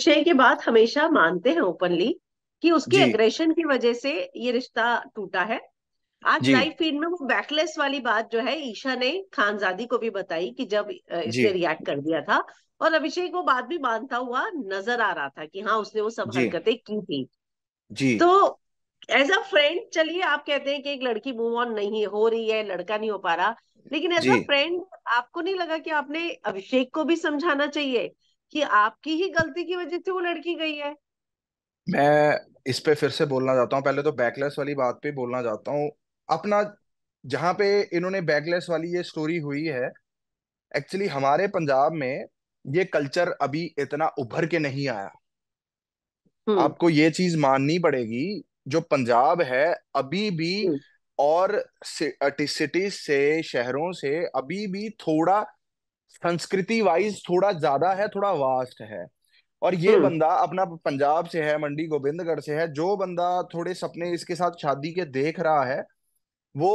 विषय के बाद हमेशा मानते हैं ओपनली कि उसके एग्रेशन की वजह से ये रिश्ता टूटा है आज लाइव फीड में वो बैकलेस वाली बात जो है ईशा ने खानजादी को भी बताई कि जब इसने रिएक्ट कर दिया था और अभिषेक वो बात भी मानता हुआ नजर आ रहा था कि हाँ उसने वो सब हरकतें की थी जी तो एज अ फ्रेंड चलिए आप कहते हैं कि एक लड़की मूव ऑन नहीं हो रही है लड़का नहीं हो पा रहा लेकिन एज अ फ्रेंड आपको नहीं लगा कि आपने अभिषेक को भी समझाना चाहिए कि आपकी ही गलती की वजह से वो लड़की गई है मैं इस पे फिर से बोलना चाहता हूँ पहले तो बैकलेस वाली बात पे बोलना चाहता हूँ अपना जहाँ पे इन्होंने बैकलेस वाली ये स्टोरी हुई है एक्चुअली हमारे पंजाब में ये कल्चर अभी इतना उभर के नहीं आया हम्म। आपको ये चीज माननी पड़ेगी जो पंजाब है अभी भी हम्म। और सिटीज से शहरों से अभी भी थोड़ा संस्कृति वाइज थोड़ा ज्यादा है थोड़ा वास्ट है और ये हम्म। बंदा अपना पंजाब से है मंडी गोविंदगढ़ से है जो बंदा थोड़े सपने इसके साथ शादी के देख रहा है वो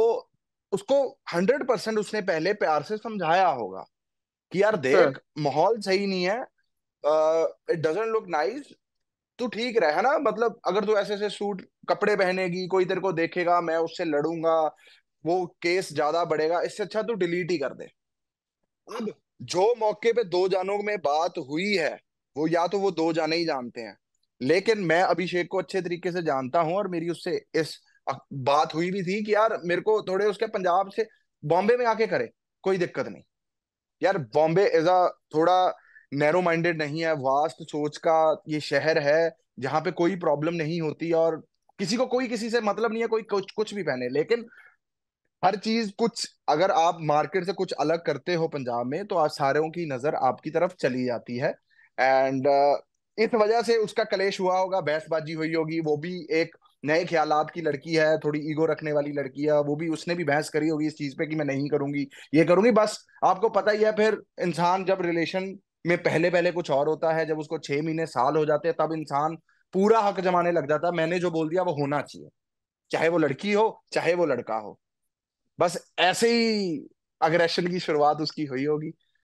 उसको हंड्रेड परसेंट उसने पहले प्यार से समझाया होगा कि यार देख माहौल सही नहीं है इट डजेंट लुक नाइस तू ठीक रहे है ना मतलब अगर तू ऐसे ऐसे सूट कपड़े पहनेगी कोई तेरे को देखेगा मैं उससे लड़ूंगा वो केस ज्यादा बढ़ेगा इससे अच्छा तू डिलीट ही कर दे अब जो मौके पे दो जानों में बात हुई है वो या तो वो दो जाने ही जानते हैं लेकिन मैं अभिषेक को अच्छे तरीके से जानता हूं और मेरी उससे इस बात हुई भी थी कि यार मेरे को थोड़े उसके पंजाब से बॉम्बे में आके करे कोई दिक्कत नहीं यार बॉम्बे एज अ थोड़ा नैरो माइंडेड नहीं है वास्ट सोच का ये शहर है जहां पे कोई प्रॉब्लम नहीं होती और किसी को कोई किसी से मतलब नहीं है कोई कुछ कुछ भी पहने लेकिन हर चीज कुछ अगर आप मार्केट से कुछ अलग करते हो पंजाब में तो आज सारों की नजर आपकी तरफ चली जाती है एंड uh, इस वजह से उसका कलेश हुआ होगा बहसबाजी हुई होगी वो भी एक नए ख्याल की लड़की है थोड़ी ईगो रखने वाली लड़की है वो भी उसने भी बहस करी होगी इस चीज पे कि मैं नहीं करूंगी ये करूंगी बस आपको पता ही है फिर इंसान जब रिलेशन में पहले पहले कुछ और होता है जब उसको छह महीने साल हो जाते हैं तब इंसान पूरा हक जमाने लग जाता है मैंने जो बोल दिया वो होना चाहिए चाहे वो लड़की हो चाहे वो लड़का हो बस ऐसे ही अग्रेशन की शुरुआत उसकी हुई होगी